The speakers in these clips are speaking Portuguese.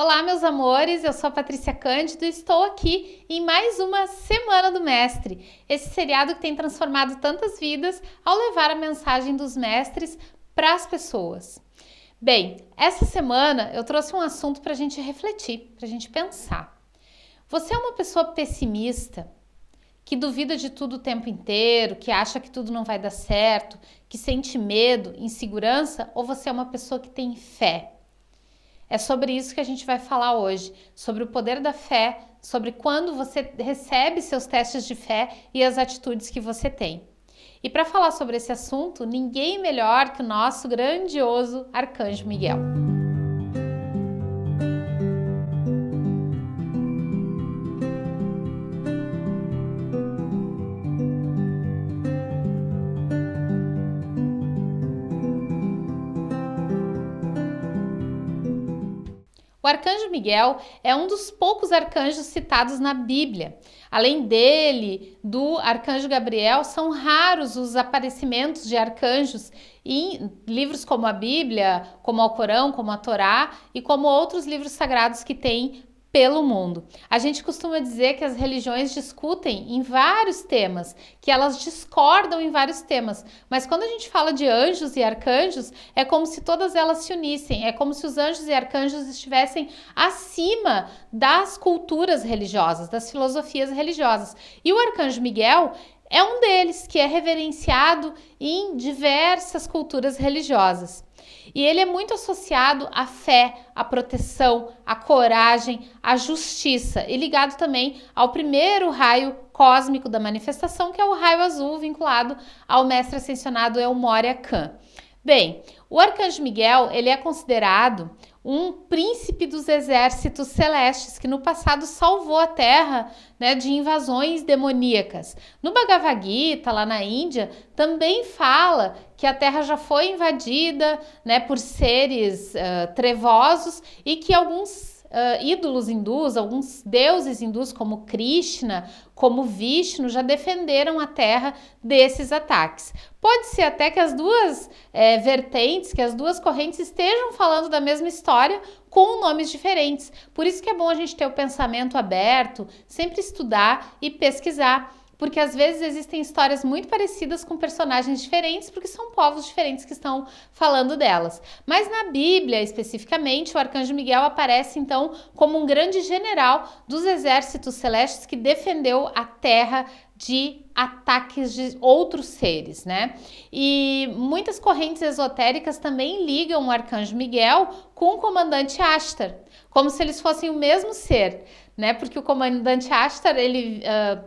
Olá, meus amores, eu sou a Patrícia Cândido e estou aqui em mais uma Semana do Mestre, esse seriado que tem transformado tantas vidas ao levar a mensagem dos mestres para as pessoas. Bem, essa semana eu trouxe um assunto para a gente refletir, para a gente pensar. Você é uma pessoa pessimista? Que duvida de tudo o tempo inteiro, que acha que tudo não vai dar certo, que sente medo, insegurança, ou você é uma pessoa que tem fé? É sobre isso que a gente vai falar hoje, sobre o poder da fé, sobre quando você recebe seus testes de fé e as atitudes que você tem. E para falar sobre esse assunto, ninguém melhor que o nosso grandioso Arcanjo Miguel. arcanjo Miguel é um dos poucos arcanjos citados na Bíblia. Além dele, do arcanjo Gabriel, são raros os aparecimentos de arcanjos em livros como a Bíblia, como o Corão, como a Torá e como outros livros sagrados que têm pelo mundo. A gente costuma dizer que as religiões discutem em vários temas, que elas discordam em vários temas, mas quando a gente fala de anjos e arcanjos, é como se todas elas se unissem, é como se os anjos e arcanjos estivessem acima das culturas religiosas, das filosofias religiosas. E o arcanjo Miguel é um deles que é reverenciado em diversas culturas religiosas. E ele é muito associado à fé, à proteção, à coragem, à justiça e ligado também ao primeiro raio cósmico da manifestação, que é o raio azul vinculado ao mestre ascensionado Elmore Khan. Bem, o arcanjo Miguel, ele é considerado um príncipe dos exércitos celestes que no passado salvou a Terra né, de invasões demoníacas. No Bhagavad Gita, lá na Índia, também fala que a Terra já foi invadida né, por seres uh, trevosos e que alguns uh, ídolos hindus, alguns deuses hindus, como Krishna, como Vishnu, já defenderam a terra desses ataques. Pode ser até que as duas é, vertentes, que as duas correntes estejam falando da mesma história com nomes diferentes. Por isso que é bom a gente ter o pensamento aberto, sempre estudar e pesquisar porque às vezes existem histórias muito parecidas com personagens diferentes, porque são povos diferentes que estão falando delas. Mas na Bíblia, especificamente, o arcanjo Miguel aparece então como um grande general dos exércitos celestes que defendeu a terra de ataques de outros seres, né? E muitas correntes esotéricas também ligam o arcanjo Miguel com o comandante Ashtar, como se eles fossem o mesmo ser, né? Porque o comandante Ashtar, ele uh,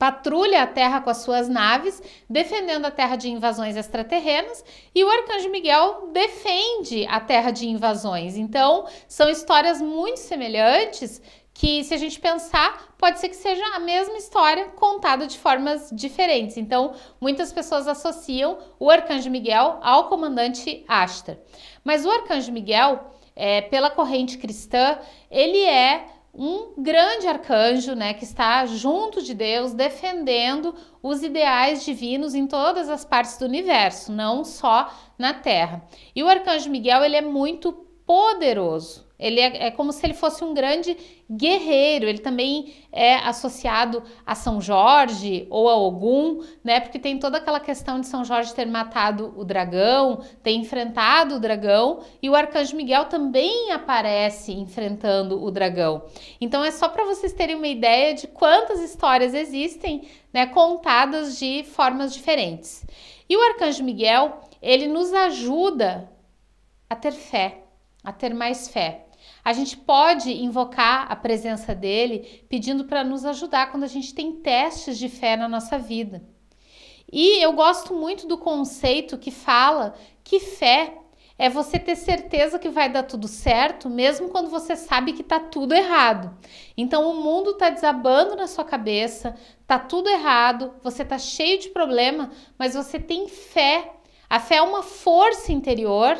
patrulha a terra com as suas naves, defendendo a terra de invasões extraterrenas, e o arcanjo Miguel defende a terra de invasões. Então, são histórias muito semelhantes que se a gente pensar, pode ser que seja a mesma história contada de formas diferentes. Então, muitas pessoas associam o Arcanjo Miguel ao comandante Aster. Mas o Arcanjo Miguel, é, pela corrente cristã, ele é um grande arcanjo, né, que está junto de Deus defendendo os ideais divinos em todas as partes do universo, não só na Terra. E o arcanjo Miguel, ele é muito poderoso. Ele é, é, como se ele fosse um grande guerreiro. Ele também é associado a São Jorge ou a Ogum, né? Porque tem toda aquela questão de São Jorge ter matado o dragão, ter enfrentado o dragão, e o arcanjo Miguel também aparece enfrentando o dragão. Então é só para vocês terem uma ideia de quantas histórias existem, né, contadas de formas diferentes. E o arcanjo Miguel, ele nos ajuda a ter fé a ter mais fé. A gente pode invocar a presença dele pedindo para nos ajudar quando a gente tem testes de fé na nossa vida. E eu gosto muito do conceito que fala que fé é você ter certeza que vai dar tudo certo, mesmo quando você sabe que está tudo errado. Então o mundo está desabando na sua cabeça, está tudo errado, você está cheio de problema, mas você tem fé. A fé é uma força interior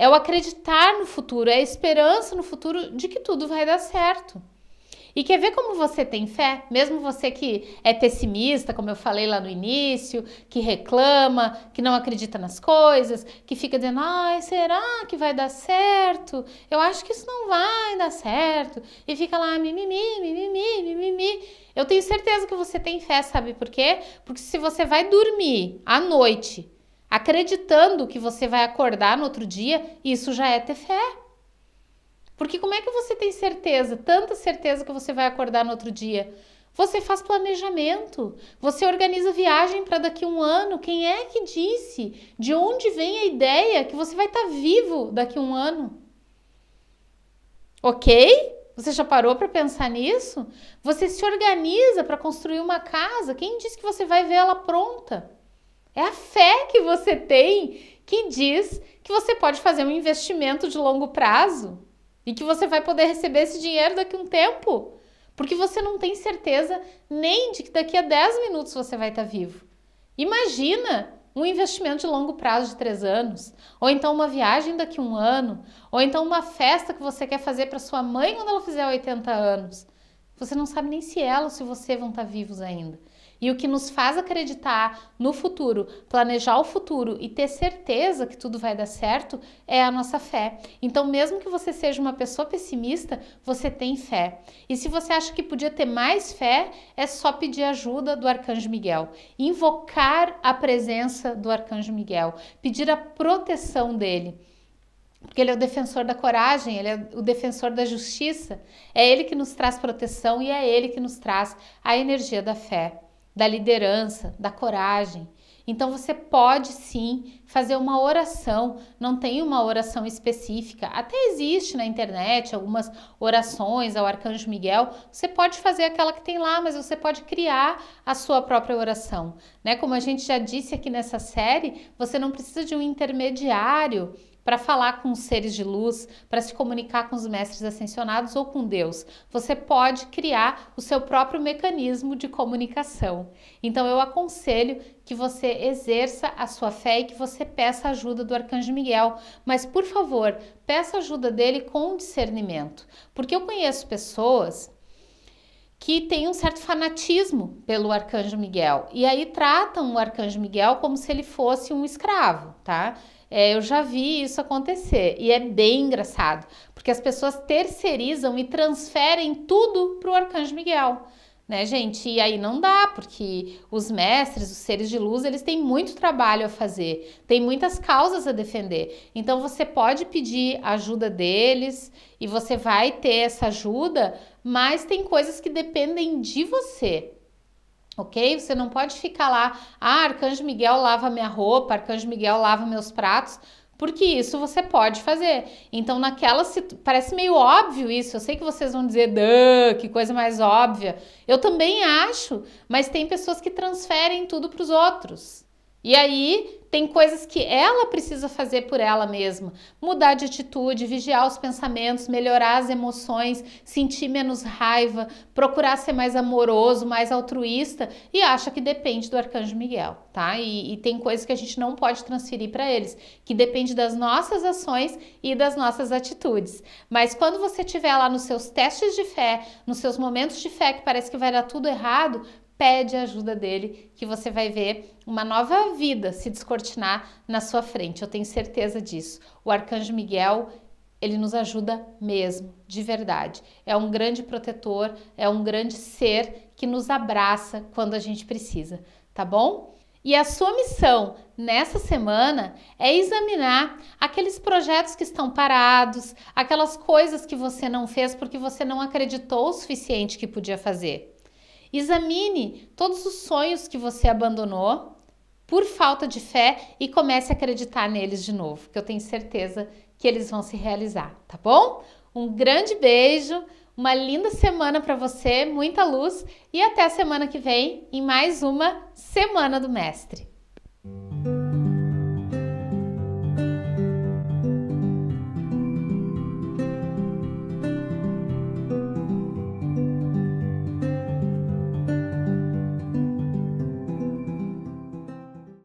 é o acreditar no futuro, é a esperança no futuro de que tudo vai dar certo. E quer ver como você tem fé? Mesmo você que é pessimista, como eu falei lá no início, que reclama, que não acredita nas coisas, que fica dizendo, ai, será que vai dar certo? Eu acho que isso não vai dar certo. E fica lá, mimimi, mimimi, mimimi. Eu tenho certeza que você tem fé, sabe por quê? Porque se você vai dormir à noite acreditando que você vai acordar no outro dia, isso já é ter fé. Porque como é que você tem certeza, tanta certeza que você vai acordar no outro dia? Você faz planejamento, você organiza viagem para daqui a um ano. Quem é que disse? De onde vem a ideia que você vai estar tá vivo daqui a um ano? Ok? Você já parou para pensar nisso? Você se organiza para construir uma casa. Quem disse que você vai ver ela pronta? É a fé que você tem que diz que você pode fazer um investimento de longo prazo e que você vai poder receber esse dinheiro daqui a um tempo, porque você não tem certeza nem de que daqui a 10 minutos você vai estar tá vivo. Imagina um investimento de longo prazo de três anos, ou então uma viagem daqui a um ano, ou então uma festa que você quer fazer para sua mãe quando ela fizer 80 anos. Você não sabe nem se ela ou se você vão estar tá vivos ainda. E o que nos faz acreditar no futuro, planejar o futuro e ter certeza que tudo vai dar certo é a nossa fé. Então, mesmo que você seja uma pessoa pessimista, você tem fé. E se você acha que podia ter mais fé, é só pedir ajuda do Arcanjo Miguel, invocar a presença do Arcanjo Miguel, pedir a proteção dele porque ele é o defensor da coragem, ele é o defensor da justiça. É ele que nos traz proteção e é ele que nos traz a energia da fé da liderança, da coragem. Então você pode sim fazer uma oração, não tem uma oração específica. Até existe na internet algumas orações ao Arcanjo Miguel. Você pode fazer aquela que tem lá, mas você pode criar a sua própria oração, né? Como a gente já disse aqui nessa série, você não precisa de um intermediário para falar com os seres de luz, para se comunicar com os mestres ascensionados ou com Deus. Você pode criar o seu próprio mecanismo de comunicação. Então eu aconselho que você exerça a sua fé e que você peça ajuda do Arcanjo Miguel, mas por favor, peça ajuda dele com discernimento, porque eu conheço pessoas que tem um certo fanatismo pelo arcanjo Miguel. E aí tratam o arcanjo Miguel como se ele fosse um escravo, tá? É, eu já vi isso acontecer e é bem engraçado, porque as pessoas terceirizam e transferem tudo para o Arcanjo Miguel. Né, gente? E aí não dá, porque os mestres, os seres de luz, eles têm muito trabalho a fazer, têm muitas causas a defender. Então você pode pedir ajuda deles e você vai ter essa ajuda, mas tem coisas que dependem de você ok? Você não pode ficar lá, ah, Arcanjo Miguel lava minha roupa, Arcanjo Miguel lava meus pratos, porque isso você pode fazer. Então, naquela parece meio óbvio isso. Eu sei que vocês vão dizer, que coisa mais óbvia. Eu também acho, mas tem pessoas que transferem tudo para os outros. E aí tem coisas que ela precisa fazer por ela mesma: mudar de atitude, vigiar os pensamentos, melhorar as emoções, sentir menos raiva, procurar ser mais amoroso, mais altruísta e acha que depende do arcanjo Miguel, tá? E, e tem coisas que a gente não pode transferir para eles, que depende das nossas ações e das nossas atitudes. Mas quando você tiver lá nos seus testes de fé, nos seus momentos de fé que parece que vai dar tudo errado, pede a ajuda dele, que você vai ver uma nova vida se descortinar na sua frente. Eu tenho certeza disso. O arcanjo Miguel ele nos ajuda mesmo, de verdade. É um grande protetor, é um grande ser que nos abraça quando a gente precisa, tá bom? E a sua missão nessa semana é examinar aqueles projetos que estão parados, aquelas coisas que você não fez porque você não acreditou o suficiente que podia fazer. Examine todos os sonhos que você abandonou por falta de fé e comece a acreditar neles de novo, que eu tenho certeza que eles vão se realizar, tá bom? Um grande beijo, uma linda semana para você, muita luz e até a semana que vem em mais uma Semana do Mestre.